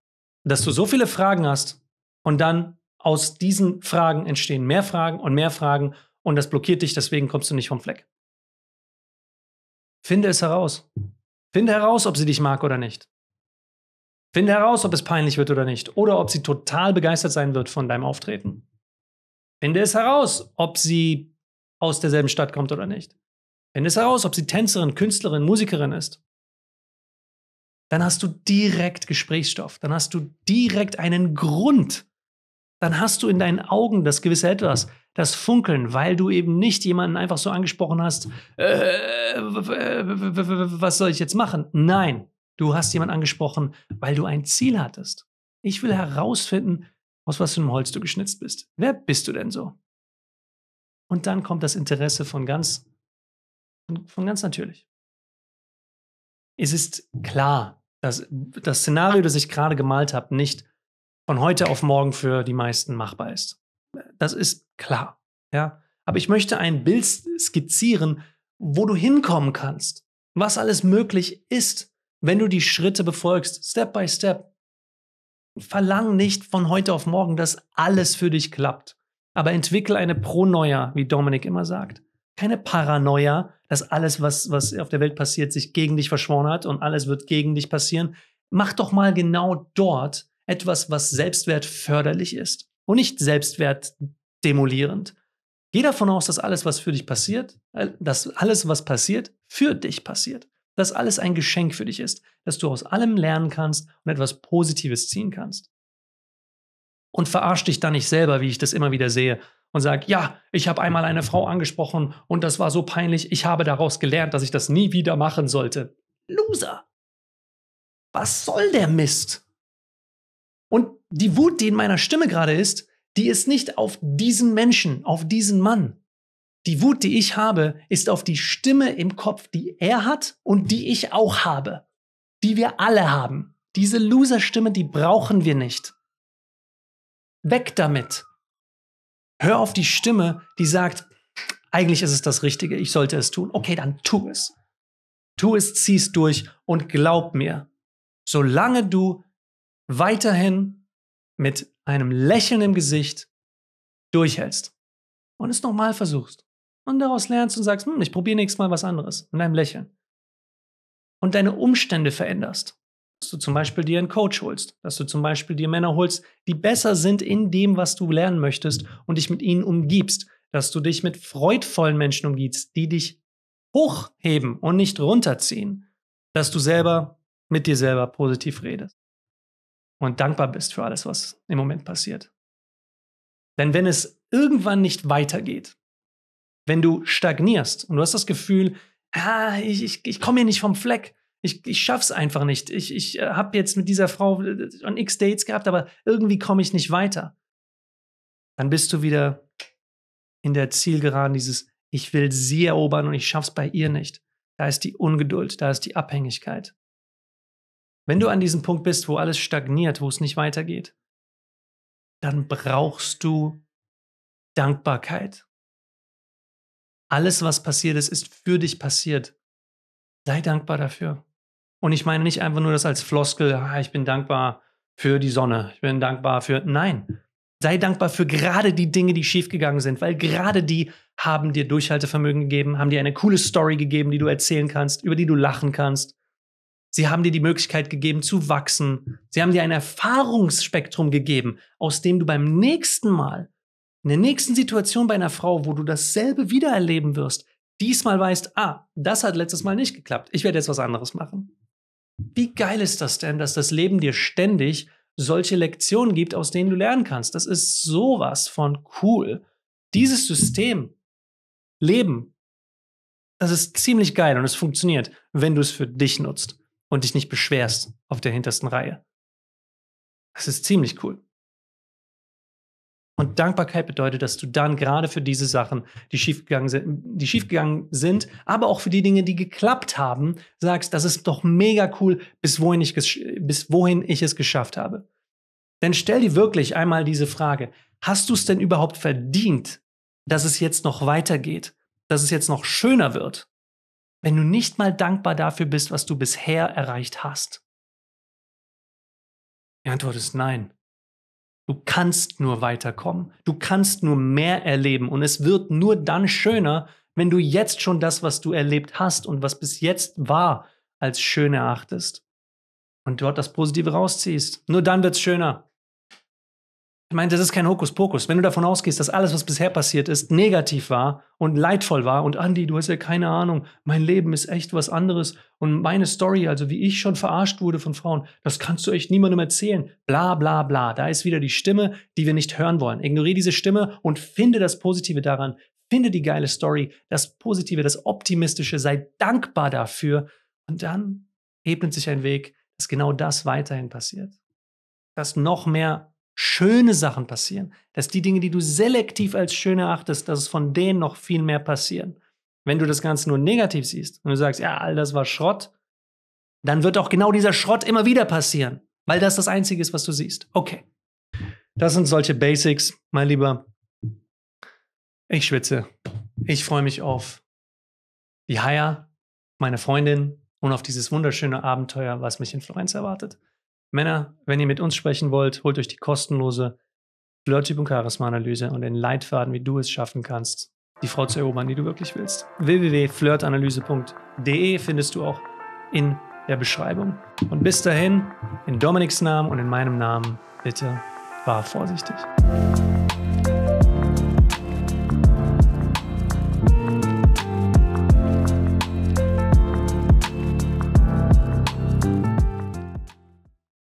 [SPEAKER 1] dass du so viele Fragen hast und dann aus diesen Fragen entstehen mehr Fragen und mehr Fragen und das blockiert dich, deswegen kommst du nicht vom Fleck. Finde es heraus. Finde heraus, ob sie dich mag oder nicht. Finde heraus, ob es peinlich wird oder nicht oder ob sie total begeistert sein wird von deinem Auftreten. Finde es heraus, ob sie aus derselben Stadt kommt oder nicht. Wenn es heraus, ob sie Tänzerin, Künstlerin, Musikerin ist. Dann hast du direkt Gesprächsstoff. Dann hast du direkt einen Grund. Dann hast du in deinen Augen das gewisse Etwas, das Funkeln, weil du eben nicht jemanden einfach so angesprochen hast, äh, was soll ich jetzt machen? Nein, du hast jemanden angesprochen, weil du ein Ziel hattest. Ich will herausfinden, aus was für einem
[SPEAKER 2] Holz du geschnitzt bist. Wer bist du denn so?
[SPEAKER 1] Und dann kommt das Interesse von ganz, von, ganz natürlich. Es ist klar, dass das Szenario, das ich gerade gemalt habe, nicht von heute auf morgen für die meisten machbar ist. Das ist klar. Ja? Aber ich möchte ein Bild skizzieren, wo du hinkommen kannst, was alles möglich ist, wenn du die Schritte befolgst, Step by Step. Verlang nicht von heute auf morgen, dass alles für dich klappt. Aber entwickle eine Pronoia, wie Dominik immer sagt. Keine Paranoia, dass alles, was, was auf der Welt passiert, sich gegen dich verschworen hat und alles wird gegen dich passieren. Mach doch mal genau dort etwas, was selbstwertförderlich ist und nicht selbstwertdemolierend. Geh davon aus, dass alles, was für dich passiert, dass alles, was passiert, für dich passiert. Dass alles ein Geschenk für dich ist, dass du aus allem lernen kannst und etwas Positives ziehen kannst und verarsch dich da nicht selber, wie ich das immer wieder sehe. Und sag, ja, ich habe einmal eine Frau angesprochen und das war so peinlich, ich habe daraus gelernt, dass ich das nie wieder machen sollte. Loser! Was soll der Mist? Und die Wut, die in meiner Stimme gerade ist, die ist nicht auf diesen Menschen, auf diesen Mann. Die Wut, die ich habe, ist auf die Stimme im Kopf, die er hat und die ich auch habe, die wir alle haben. Diese Loser-Stimme, die brauchen wir nicht. Weg damit. Hör auf die Stimme, die sagt, eigentlich ist es das Richtige, ich sollte es tun. Okay, dann tu es. Tu es, zieh es durch und glaub mir, solange du weiterhin mit einem Lächeln im Gesicht durchhältst und es nochmal versuchst und daraus lernst und sagst, hm, ich probiere nächstes Mal was anderes mit einem Lächeln und deine Umstände veränderst, dass du zum Beispiel dir einen Coach holst, dass du zum Beispiel dir Männer holst, die besser sind in dem, was du lernen möchtest und dich mit ihnen umgibst, dass du dich mit freudvollen Menschen umgibst, die dich hochheben und nicht runterziehen, dass du selber mit dir selber positiv redest und dankbar bist für alles, was im Moment passiert. Denn wenn es irgendwann nicht weitergeht, wenn du stagnierst und du hast das Gefühl, ah, ich, ich, ich komme hier nicht vom Fleck, ich, ich schaff's einfach nicht. Ich, ich äh, habe jetzt mit dieser Frau an äh, x Dates gehabt, aber irgendwie komme ich nicht weiter. Dann bist du wieder in der Zielgeraden dieses, ich will sie erobern und ich schaff's bei ihr nicht. Da ist die Ungeduld, da ist die Abhängigkeit.
[SPEAKER 2] Wenn du an diesem Punkt bist, wo alles stagniert, wo es nicht weitergeht, dann brauchst du Dankbarkeit. Alles, was
[SPEAKER 1] passiert ist, ist für dich passiert. Sei dankbar dafür. Und ich meine nicht einfach nur das als Floskel, ah, ich bin dankbar für die Sonne, ich bin dankbar für. Nein, sei dankbar für gerade die Dinge, die schiefgegangen sind, weil gerade die haben dir Durchhaltevermögen gegeben, haben dir eine coole Story gegeben, die du erzählen kannst, über die du lachen kannst. Sie haben dir die Möglichkeit gegeben zu wachsen. Sie haben dir ein Erfahrungsspektrum gegeben, aus dem du beim nächsten Mal, in der nächsten Situation bei einer Frau, wo du dasselbe wieder erleben wirst, diesmal weißt, ah, das hat letztes Mal nicht geklappt. Ich werde jetzt was anderes machen. Wie geil ist das denn, dass das Leben dir ständig solche Lektionen gibt, aus denen du lernen kannst? Das ist sowas von cool. Dieses System, Leben, das ist ziemlich geil und es funktioniert, wenn du es für dich nutzt und dich nicht beschwerst auf der hintersten Reihe. Das ist ziemlich cool. Und Dankbarkeit bedeutet, dass du dann gerade für diese Sachen, die schiefgegangen sind, die schiefgegangen sind, aber auch für die Dinge, die geklappt haben, sagst, das ist doch mega cool, bis wohin ich, bis wohin ich es geschafft habe. Denn stell dir wirklich einmal diese Frage, hast du es denn überhaupt verdient, dass es jetzt noch weitergeht, dass es jetzt noch schöner wird, wenn du nicht mal dankbar dafür bist, was du bisher erreicht hast? Die Antwort ist nein. Du kannst nur weiterkommen. Du kannst nur mehr erleben. Und es wird nur dann schöner, wenn du jetzt schon das, was du erlebt hast und was bis jetzt war, als schön erachtest. Und dort das Positive rausziehst. Nur dann wird's schöner. Ich meine, das ist kein Hokuspokus. Wenn du davon ausgehst, dass alles, was bisher passiert ist, negativ war und leidvoll war und Andy, du hast ja keine Ahnung, mein Leben ist echt was anderes und meine Story, also wie ich schon verarscht wurde von Frauen, das kannst du echt niemandem erzählen. Bla bla bla. Da ist wieder die Stimme, die wir nicht hören wollen. Ignoriere diese Stimme und finde das Positive daran. Finde die geile Story, das Positive, das Optimistische. Sei dankbar dafür. Und dann ebnet sich ein Weg, dass genau das weiterhin passiert. Dass noch mehr schöne Sachen passieren, dass die Dinge, die du selektiv als schön erachtest, dass es von denen noch viel mehr passieren. Wenn du das Ganze nur negativ siehst und du sagst, ja, all das war Schrott, dann wird auch genau dieser Schrott immer wieder passieren, weil das das Einzige ist, was du siehst. Okay. Das sind solche Basics, mein Lieber. Ich schwitze. Ich freue mich auf die Haya, meine Freundin und auf dieses wunderschöne Abenteuer, was mich in Florenz erwartet. Männer, wenn ihr mit uns sprechen wollt, holt euch die kostenlose Flirttyp und Charisma-Analyse und den Leitfaden, wie du es schaffen kannst, die Frau zu erobern, die du wirklich willst. www.flirtanalyse.de findest du auch in der Beschreibung. Und bis dahin, in Dominiks Namen und in meinem Namen, bitte war vorsichtig.